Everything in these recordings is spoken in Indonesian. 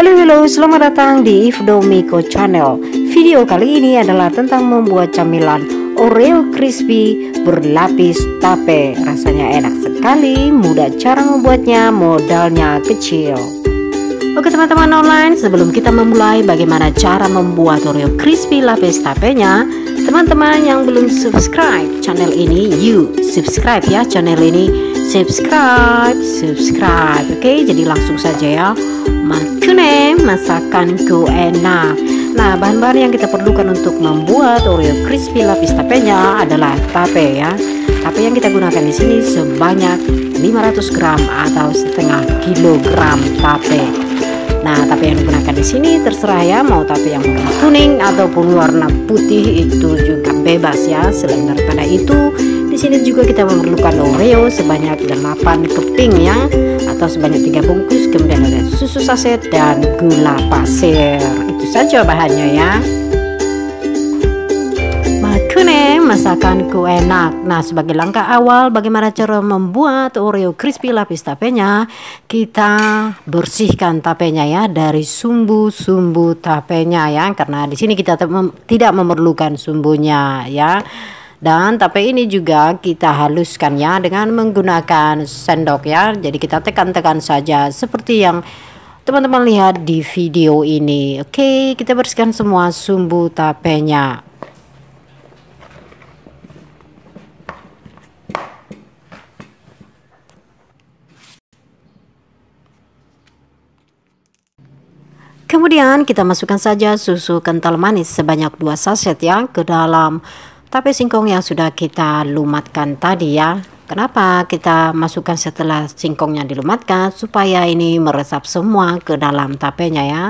Halo halo, selamat datang di Ifdo Miko Channel Video kali ini adalah tentang membuat camilan Oreo Crispy berlapis tape Rasanya enak sekali, mudah cara membuatnya, modalnya kecil Oke teman-teman online, sebelum kita memulai bagaimana cara membuat Oreo Crispy lapis tape nya Teman-teman yang belum subscribe channel ini, you subscribe ya channel ini subscribe, subscribe. Oke, jadi langsung saja ya. Makune ku enak. Nah, bahan-bahan yang kita perlukan untuk membuat Oreo crispy lapis tapenya adalah tape ya. Tape yang kita gunakan di sini sebanyak 500 gram atau setengah kilogram tape. Nah, tape yang digunakan di sini terserah ya, mau tape yang warna kuning ataupun warna putih itu juga bebas ya. Selain daripada itu, sini juga kita memerlukan Oreo sebanyak 8 keping ya atau sebanyak 3 bungkus kemudian ada susu saset dan gula pasir itu saja bahannya ya Makune masakan kue enak nah sebagai langkah awal bagaimana cara membuat Oreo crispy lapis tapenya kita bersihkan tapenya ya dari sumbu-sumbu tapenya ya karena di sini kita tidak memerlukan sumbunya ya dan tape ini juga kita haluskan ya dengan menggunakan sendok ya jadi kita tekan-tekan saja seperti yang teman-teman lihat di video ini oke kita bersihkan semua sumbu tapenya Kemudian kita masukkan saja susu kental manis sebanyak 2 saset ya ke dalam tapi singkong yang sudah kita lumatkan tadi ya kenapa kita masukkan setelah singkongnya dilumatkan supaya ini meresap semua ke dalam tapenya ya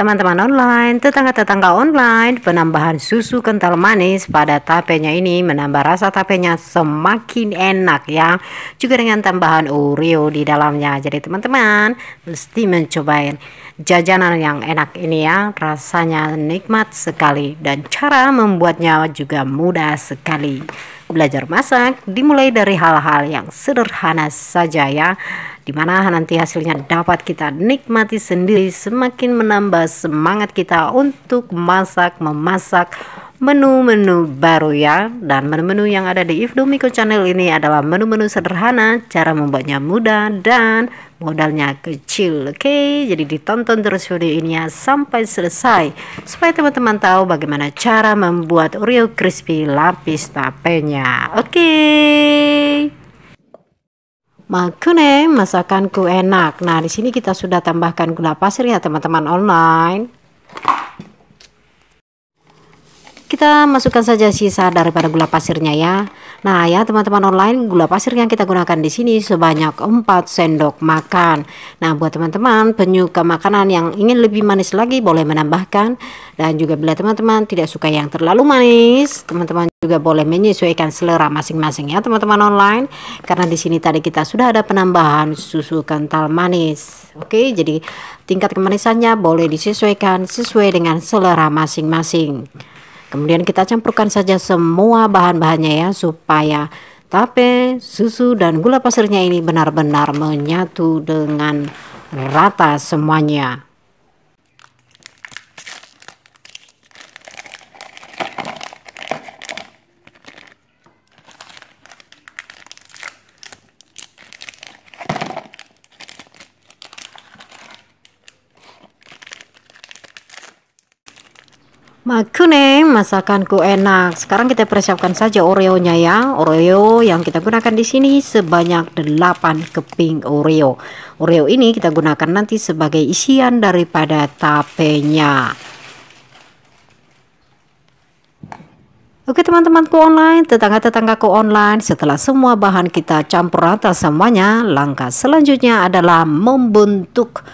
Teman-teman online, tetangga-tetangga online, penambahan susu kental manis pada tapenya ini menambah rasa tapenya semakin enak ya. Juga dengan tambahan Oreo di dalamnya. Jadi teman-teman mesti mencobain jajanan yang enak ini ya. Rasanya nikmat sekali dan cara membuatnya juga mudah sekali. Belajar masak dimulai dari hal-hal yang sederhana saja ya di nanti hasilnya dapat kita nikmati sendiri semakin menambah semangat kita untuk masak memasak menu-menu baru ya dan menu-menu yang ada di If Domiko channel ini adalah menu-menu sederhana cara membuatnya mudah dan modalnya kecil oke okay? jadi ditonton terus video ini ya sampai selesai supaya teman-teman tahu bagaimana cara membuat Oreo crispy lapis tapenya oke okay? Makanya eh, masakanku enak. Nah, di sini kita sudah tambahkan gula pasir ya teman-teman online. Kita masukkan saja sisa daripada gula pasirnya ya. Nah ya teman-teman online gula pasir yang kita gunakan di sini sebanyak 4 sendok makan. Nah buat teman-teman penyuka makanan yang ingin lebih manis lagi boleh menambahkan dan juga bila teman-teman tidak suka yang terlalu manis teman-teman juga boleh menyesuaikan selera masing-masing ya teman-teman online karena di sini tadi kita sudah ada penambahan susu kental manis. Oke jadi tingkat kemanisannya boleh disesuaikan sesuai dengan selera masing-masing. Kemudian kita campurkan saja semua bahan-bahannya ya supaya tape, susu dan gula pasirnya ini benar-benar menyatu dengan rata semuanya. Makune, masakanku enak. Sekarang kita persiapkan saja Oreo-nya ya. Oreo yang kita gunakan di sini sebanyak 8 keping Oreo. Oreo ini kita gunakan nanti sebagai isian daripada tapenya. Oke teman-temanku online, tetangga-tetanggaku online, setelah semua bahan kita campur rata semuanya, langkah selanjutnya adalah membentuk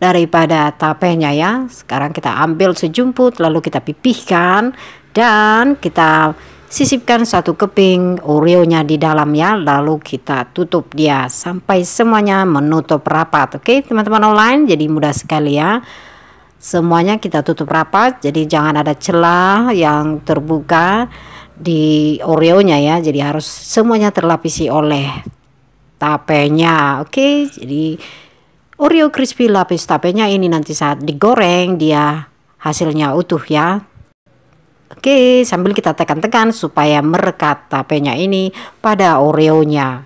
daripada tapenya ya. Sekarang kita ambil sejumput lalu kita pipihkan dan kita sisipkan satu keping oreonya nya di ya lalu kita tutup dia sampai semuanya menutup rapat. Oke, teman-teman online jadi mudah sekali ya. Semuanya kita tutup rapat jadi jangan ada celah yang terbuka di oreonya ya. Jadi harus semuanya terlapisi oleh tapenya. Oke, jadi Oreo crispy lapis tapenya ini nanti saat digoreng dia hasilnya utuh ya. Oke, sambil kita tekan-tekan supaya merekat tapenya ini pada Oreonya.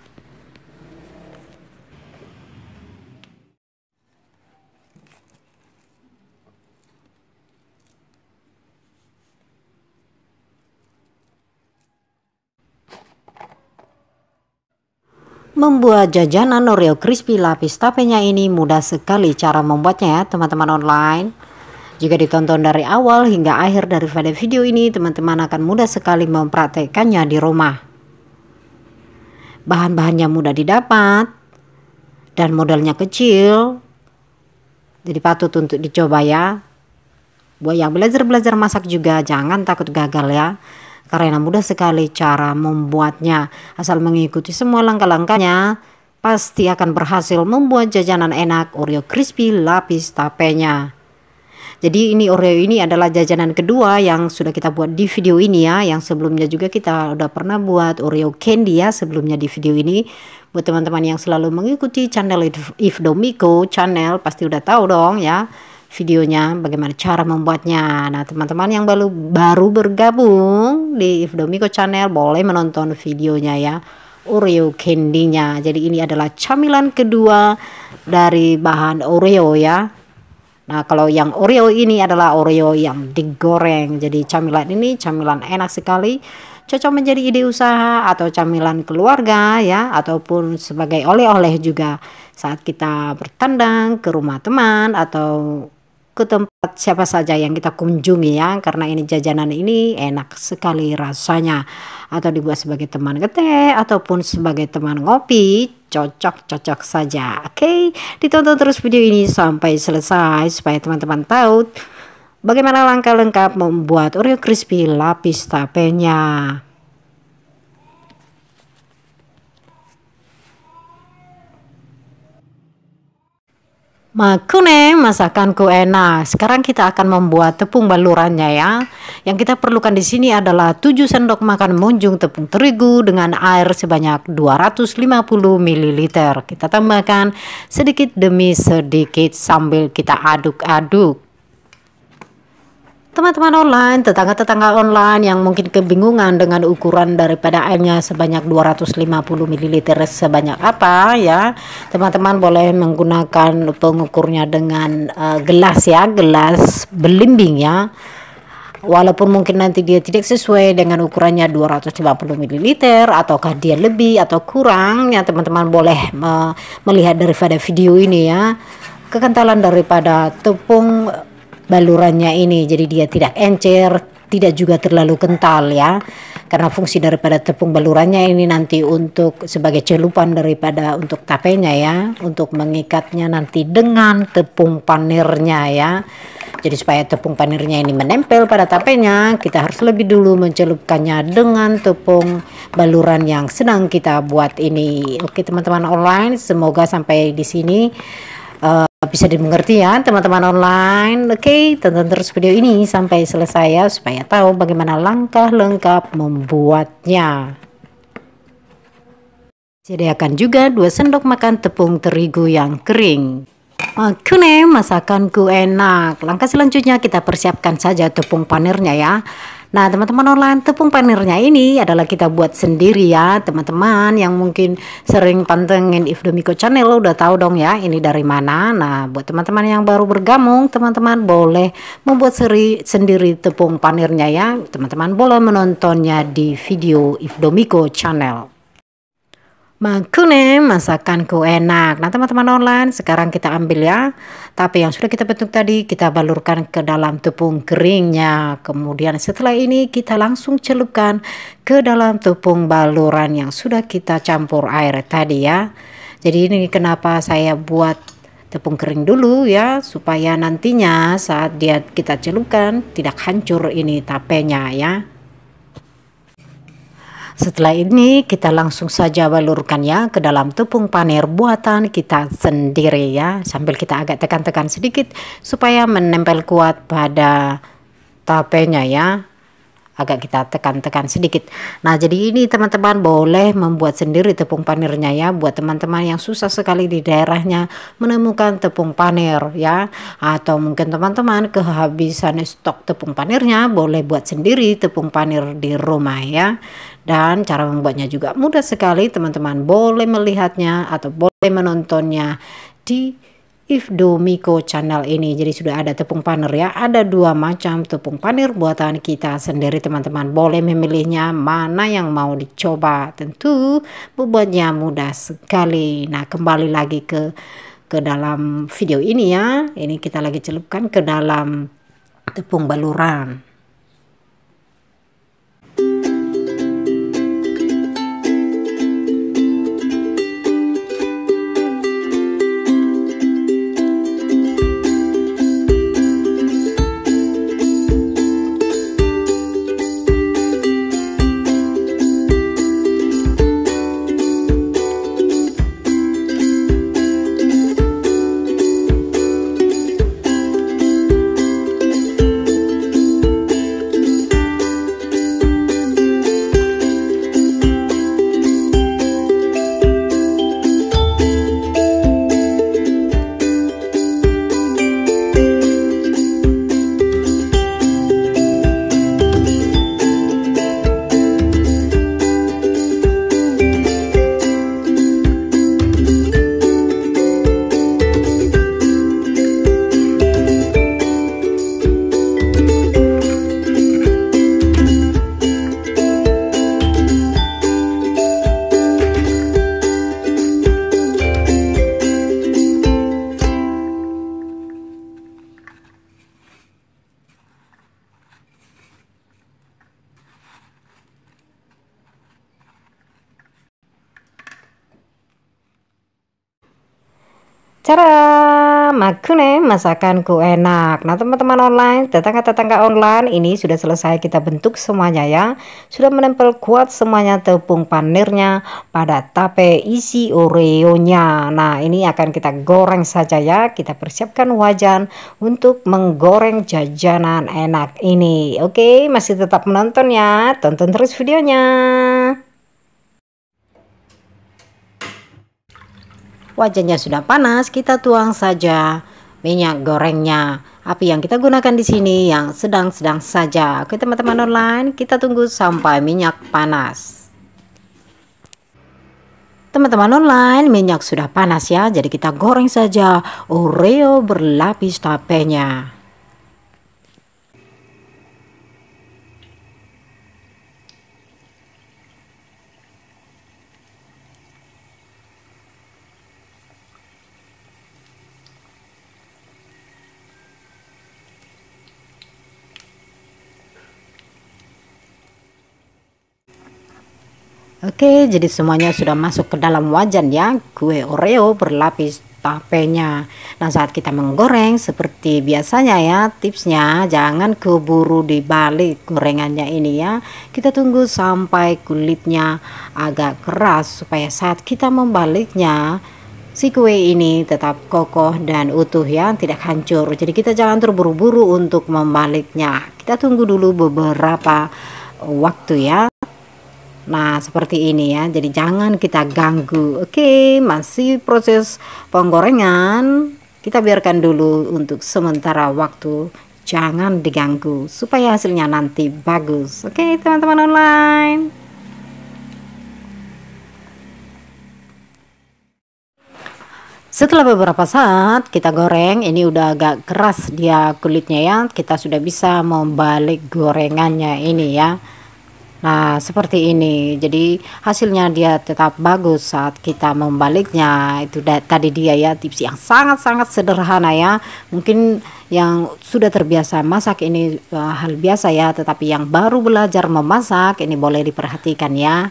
Membuat jajanan Oreo crispy lapis tapenya ini mudah sekali cara membuatnya ya teman-teman online. Jika ditonton dari awal hingga akhir dari video ini, teman-teman akan mudah sekali mempraktekannya di rumah. Bahan-bahannya mudah didapat dan modalnya kecil. Jadi patut untuk dicoba ya. Buat yang belajar-belajar masak juga jangan takut gagal ya karena mudah sekali cara membuatnya. Asal mengikuti semua langkah-langkahnya, pasti akan berhasil membuat jajanan enak Oreo crispy lapis tapenya. Jadi ini Oreo ini adalah jajanan kedua yang sudah kita buat di video ini ya. Yang sebelumnya juga kita udah pernah buat Oreo candy ya sebelumnya di video ini. Buat teman-teman yang selalu mengikuti channel If Domiko channel pasti udah tahu dong ya videonya bagaimana cara membuatnya. Nah, teman-teman yang baru baru bergabung di Ifdomiko channel boleh menonton videonya ya. Oreo candy-nya. Jadi ini adalah camilan kedua dari bahan Oreo ya. Nah, kalau yang Oreo ini adalah Oreo yang digoreng. Jadi camilan ini camilan enak sekali. Cocok menjadi ide usaha atau camilan keluarga ya ataupun sebagai oleh-oleh juga saat kita bertandang ke rumah teman atau ke tempat siapa saja yang kita kunjungi ya karena ini jajanan ini enak sekali rasanya atau dibuat sebagai teman keteh ataupun sebagai teman ngopi cocok-cocok saja oke okay? ditonton terus video ini sampai selesai supaya teman-teman tahu bagaimana langkah lengkap membuat Oreo crispy lapis tapenya Maku masakanku enak. Sekarang kita akan membuat tepung balurannya ya. Yang kita perlukan di sini adalah 7 sendok makan munjung tepung terigu dengan air sebanyak 250 ml. Kita tambahkan sedikit demi sedikit sambil kita aduk-aduk. Teman-teman online, tetangga-tetangga online yang mungkin kebingungan dengan ukuran daripada airnya sebanyak 250 ml sebanyak apa ya. Teman-teman boleh menggunakan pengukurnya dengan uh, gelas ya, gelas belimbing ya. Walaupun mungkin nanti dia tidak sesuai dengan ukurannya 250 ml ataukah dia lebih atau kurang ya teman-teman boleh uh, melihat daripada video ini ya kekentalan daripada tepung balurannya ini jadi dia tidak encer tidak juga terlalu kental ya karena fungsi daripada tepung balurannya ini nanti untuk sebagai celupan daripada untuk tapenya ya untuk mengikatnya nanti dengan tepung panirnya ya jadi supaya tepung panirnya ini menempel pada tapenya kita harus lebih dulu mencelupkannya dengan tepung baluran yang sedang kita buat ini oke teman-teman online semoga sampai di sini uh, bisa dimengerti ya teman-teman online oke okay, tonton terus video ini sampai selesai ya supaya tahu bagaimana langkah lengkap membuatnya sediakan juga 2 sendok makan tepung terigu yang kering Makune masakanku enak langkah selanjutnya kita persiapkan saja tepung panirnya ya Nah, teman-teman online tepung panirnya ini adalah kita buat sendiri ya, teman-teman yang mungkin sering pantengin If The Miko Channel udah tahu dong ya ini dari mana. Nah, buat teman-teman yang baru bergabung, teman-teman boleh membuat seri sendiri tepung panirnya ya. Teman-teman boleh menontonnya di video If The Channel. Makune masakan ku enak. Nah teman-teman online sekarang kita ambil ya. Tapi yang sudah kita bentuk tadi kita balurkan ke dalam tepung keringnya. Kemudian setelah ini kita langsung celupkan ke dalam tepung baluran yang sudah kita campur air tadi ya. Jadi ini kenapa saya buat tepung kering dulu ya supaya nantinya saat dia kita celupkan tidak hancur ini tapenya ya. Setelah ini kita langsung saja balurkan ya ke dalam tepung panir buatan kita sendiri ya sambil kita agak tekan-tekan sedikit supaya menempel kuat pada tapenya ya agak kita tekan-tekan sedikit. Nah, jadi ini teman-teman boleh membuat sendiri tepung panirnya ya buat teman-teman yang susah sekali di daerahnya menemukan tepung panir ya atau mungkin teman-teman kehabisan stok tepung panirnya boleh buat sendiri tepung panir di rumah ya. Dan cara membuatnya juga mudah sekali, teman-teman boleh melihatnya atau boleh menontonnya di If Ifdomiko channel ini. Jadi sudah ada tepung panir ya. Ada dua macam tepung panir buatan kita sendiri teman-teman. Boleh memilihnya mana yang mau dicoba. Tentu membuatnya mudah sekali. Nah kembali lagi ke ke dalam video ini ya. Ini kita lagi celupkan ke dalam tepung baluran. Cara masakan ku enak. Nah teman-teman online, tetangga-tetangga online ini sudah selesai kita bentuk semuanya ya. Sudah menempel kuat semuanya tepung panirnya pada tape isi oreonya. Nah ini akan kita goreng saja ya. Kita persiapkan wajan untuk menggoreng jajanan enak ini. Oke masih tetap menonton ya. Tonton terus videonya. Wajannya sudah panas, kita tuang saja minyak gorengnya. Api yang kita gunakan di sini yang sedang-sedang saja. Oke teman-teman online, kita tunggu sampai minyak panas. Teman-teman online, minyak sudah panas ya, jadi kita goreng saja Oreo berlapis tapenya. Oke, jadi semuanya sudah masuk ke dalam wajan ya. Kue Oreo berlapis tapenya. Nah, saat kita menggoreng seperti biasanya ya, tipsnya jangan keburu dibalik gorengannya ini ya. Kita tunggu sampai kulitnya agak keras supaya saat kita membaliknya si kue ini tetap kokoh dan utuh ya, tidak hancur. Jadi kita jangan terburu-buru untuk membaliknya. Kita tunggu dulu beberapa waktu ya. Nah, seperti ini ya. Jadi jangan kita ganggu. Oke, masih proses penggorengan. Kita biarkan dulu untuk sementara waktu. Jangan diganggu supaya hasilnya nanti bagus. Oke, teman-teman online. Setelah beberapa saat kita goreng, ini udah agak keras dia kulitnya ya. Kita sudah bisa membalik gorengannya ini ya. Nah, seperti ini. Jadi hasilnya dia tetap bagus saat kita membaliknya. Itu tadi dia ya tips yang sangat-sangat sederhana ya. Mungkin yang sudah terbiasa masak ini uh, hal biasa ya, tetapi yang baru belajar memasak ini boleh diperhatikan ya.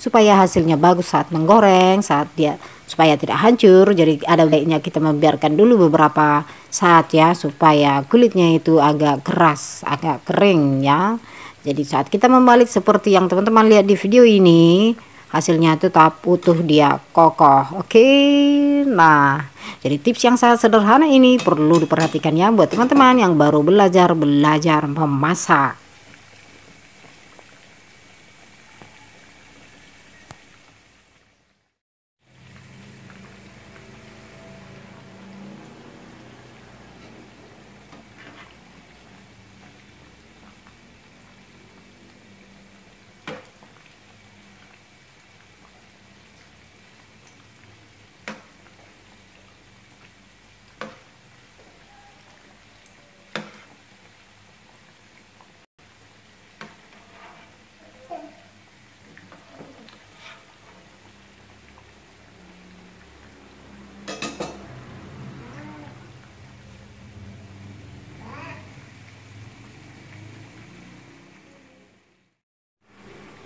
Supaya hasilnya bagus saat menggoreng, saat dia supaya tidak hancur. Jadi ada baiknya kita membiarkan dulu beberapa saat ya supaya kulitnya itu agak keras, agak kering ya. Jadi saat kita membalik seperti yang teman-teman lihat di video ini, hasilnya itu tetap utuh dia kokoh. Oke. Nah, jadi tips yang sangat sederhana ini perlu diperhatikan ya buat teman-teman yang baru belajar belajar memasak.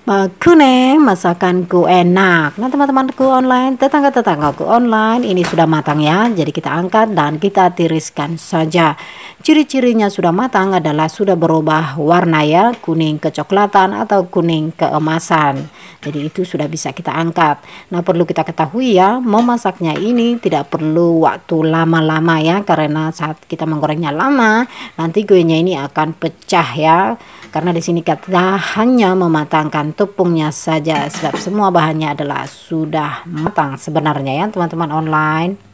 nih masakanku enak Nah teman-temanku online tetangga-tetanggaku online ini sudah matang ya Jadi kita angkat dan kita tiriskan saja Ciri-cirinya sudah matang adalah sudah berubah warna ya, kuning kecoklatan atau kuning keemasan. Jadi itu sudah bisa kita angkat. Nah, perlu kita ketahui ya, memasaknya ini tidak perlu waktu lama-lama ya karena saat kita menggorengnya lama, nanti kuenya ini akan pecah ya. Karena di sini kita hanya mematangkan tepungnya saja sebab semua bahannya adalah sudah matang sebenarnya ya teman-teman online.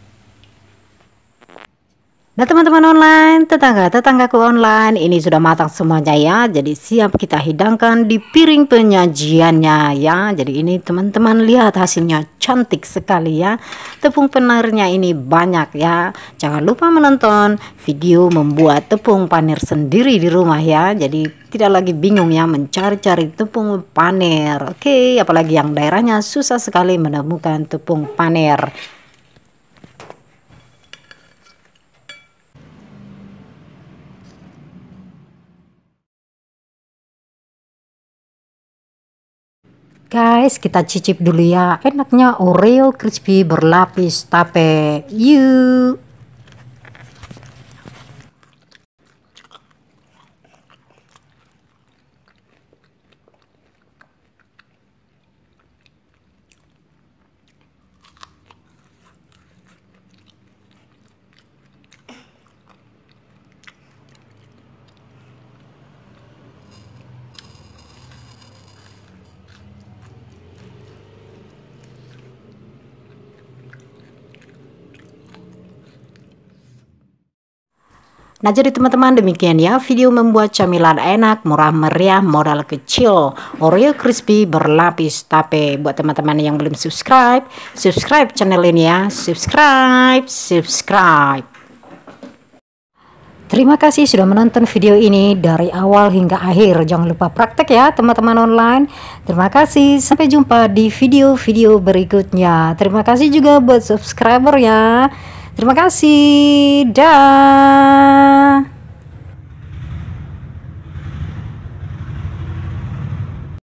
Nah teman-teman online, tetangga-tetanggaku online ini sudah matang semuanya ya Jadi siap kita hidangkan di piring penyajiannya ya Jadi ini teman-teman lihat hasilnya cantik sekali ya Tepung panirnya ini banyak ya Jangan lupa menonton video membuat tepung panir sendiri di rumah ya Jadi tidak lagi bingung ya mencari-cari tepung panir Oke apalagi yang daerahnya susah sekali menemukan tepung panir Guys, kita cicip dulu ya. Enaknya Oreo crispy berlapis tape. Yuk. Nah jadi teman-teman demikian ya video membuat camilan enak, murah meriah, modal kecil Oreo crispy berlapis tape Buat teman-teman yang belum subscribe, subscribe channel ini ya Subscribe, subscribe Terima kasih sudah menonton video ini dari awal hingga akhir. Jangan lupa praktek ya teman-teman online. Terima kasih. Sampai jumpa di video-video berikutnya. Terima kasih juga buat subscriber ya. Terima kasih. Dah.